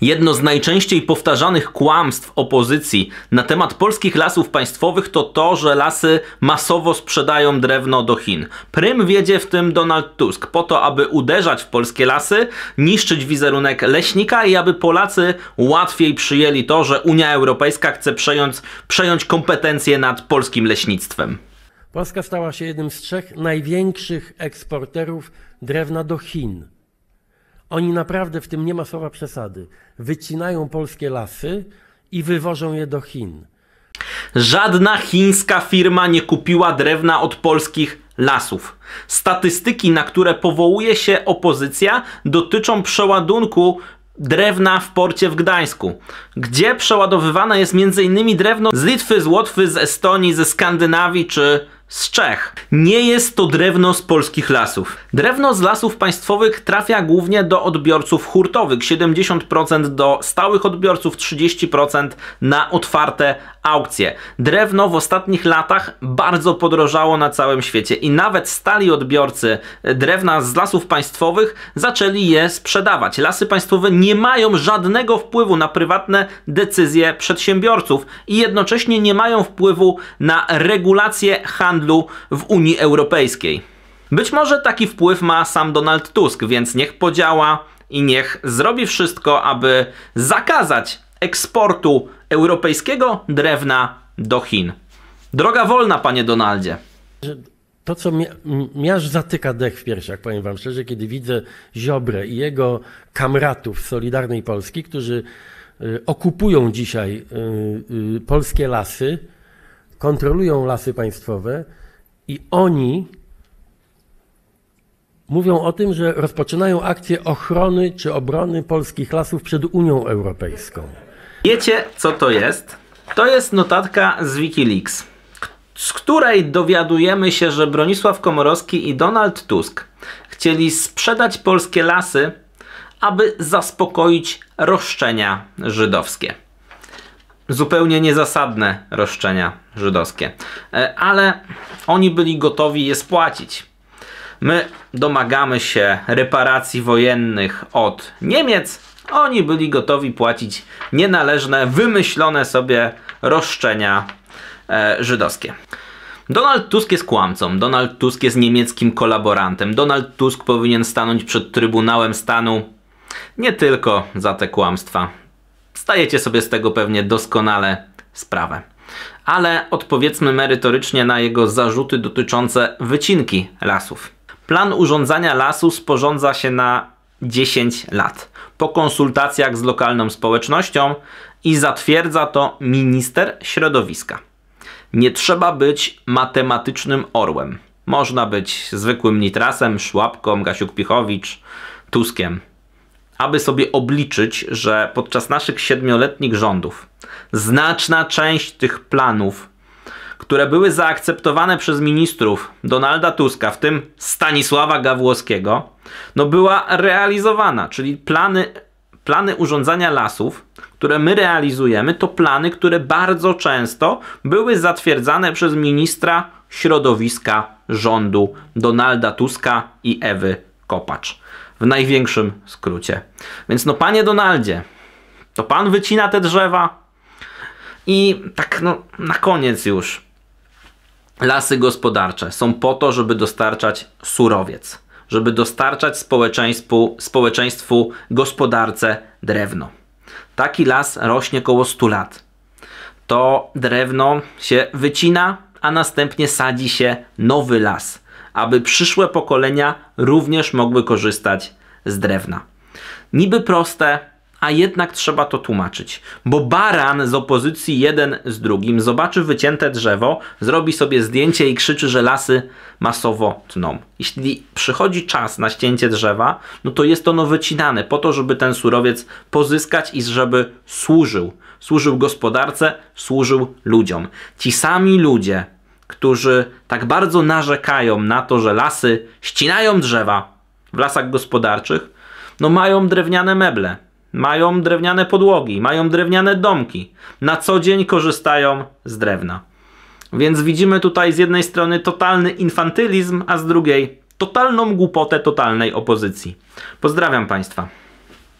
Jedno z najczęściej powtarzanych kłamstw opozycji na temat polskich lasów państwowych to to, że lasy masowo sprzedają drewno do Chin. Prym wiedzie w tym Donald Tusk po to, aby uderzać w polskie lasy, niszczyć wizerunek leśnika i aby Polacy łatwiej przyjęli to, że Unia Europejska chce przejąć, przejąć kompetencje nad polskim leśnictwem. Polska stała się jednym z trzech największych eksporterów drewna do Chin. Oni naprawdę, w tym nie ma słowa przesady, wycinają polskie lasy i wywożą je do Chin. Żadna chińska firma nie kupiła drewna od polskich lasów. Statystyki, na które powołuje się opozycja, dotyczą przeładunku drewna w porcie w Gdańsku, gdzie przeładowywane jest m.in. drewno z Litwy, z Łotwy, z Estonii, ze Skandynawii czy z Czech. Nie jest to drewno z polskich lasów. Drewno z lasów państwowych trafia głównie do odbiorców hurtowych, 70% do stałych odbiorców, 30% na otwarte aukcje. Drewno w ostatnich latach bardzo podrożało na całym świecie i nawet stali odbiorcy e, drewna z lasów państwowych zaczęli je sprzedawać. Lasy państwowe nie mają żadnego wpływu na prywatne decyzje przedsiębiorców i jednocześnie nie mają wpływu na regulację handlu handlu w Unii Europejskiej. Być może taki wpływ ma sam Donald Tusk, więc niech podziała i niech zrobi wszystko, aby zakazać eksportu europejskiego drewna do Chin. Droga wolna, panie Donaldzie. To, co mi, aż zatyka dech w piersiach, powiem wam szczerze, kiedy widzę Ziobrę i jego kamratów Solidarnej Polski, którzy y, okupują dzisiaj y, y, polskie lasy, kontrolują lasy państwowe i oni mówią o tym, że rozpoczynają akcję ochrony czy obrony polskich lasów przed Unią Europejską. Wiecie, co to jest? To jest notatka z Wikileaks, z której dowiadujemy się, że Bronisław Komorowski i Donald Tusk chcieli sprzedać polskie lasy, aby zaspokoić roszczenia żydowskie zupełnie niezasadne roszczenia żydowskie. E, ale oni byli gotowi je spłacić. My domagamy się reparacji wojennych od Niemiec. Oni byli gotowi płacić nienależne, wymyślone sobie roszczenia e, żydowskie. Donald Tusk jest kłamcą, Donald Tusk jest niemieckim kolaborantem, Donald Tusk powinien stanąć przed Trybunałem Stanu nie tylko za te kłamstwa. Stajecie sobie z tego pewnie doskonale sprawę. Ale odpowiedzmy merytorycznie na jego zarzuty dotyczące wycinki lasów. Plan urządzania lasu sporządza się na 10 lat po konsultacjach z lokalną społecznością i zatwierdza to minister środowiska. Nie trzeba być matematycznym orłem. Można być zwykłym nitrasem, szłapką, Gasiuk-Pichowicz, Tuskiem aby sobie obliczyć, że podczas naszych siedmioletnich rządów znaczna część tych planów, które były zaakceptowane przez ministrów Donalda Tuska, w tym Stanisława Gawłowskiego, no była realizowana, czyli plany, plany urządzania lasów, które my realizujemy, to plany, które bardzo często były zatwierdzane przez ministra środowiska rządu Donalda Tuska i Ewy Kopacz w największym skrócie. Więc no panie Donaldzie, to pan wycina te drzewa i tak no na koniec już. Lasy gospodarcze są po to, żeby dostarczać surowiec, żeby dostarczać społeczeństwu, społeczeństwu gospodarce drewno. Taki las rośnie około 100 lat. To drewno się wycina, a następnie sadzi się nowy las aby przyszłe pokolenia również mogły korzystać z drewna. Niby proste, a jednak trzeba to tłumaczyć, bo baran z opozycji jeden z drugim zobaczy wycięte drzewo, zrobi sobie zdjęcie i krzyczy, że lasy masowo tną. Jeśli przychodzi czas na ścięcie drzewa, no to jest ono wycinane po to, żeby ten surowiec pozyskać i żeby służył. Służył gospodarce, służył ludziom. Ci sami ludzie, którzy tak bardzo narzekają na to, że lasy ścinają drzewa w lasach gospodarczych, no mają drewniane meble, mają drewniane podłogi, mają drewniane domki. Na co dzień korzystają z drewna. Więc widzimy tutaj z jednej strony totalny infantylizm, a z drugiej totalną głupotę totalnej opozycji. Pozdrawiam Państwa.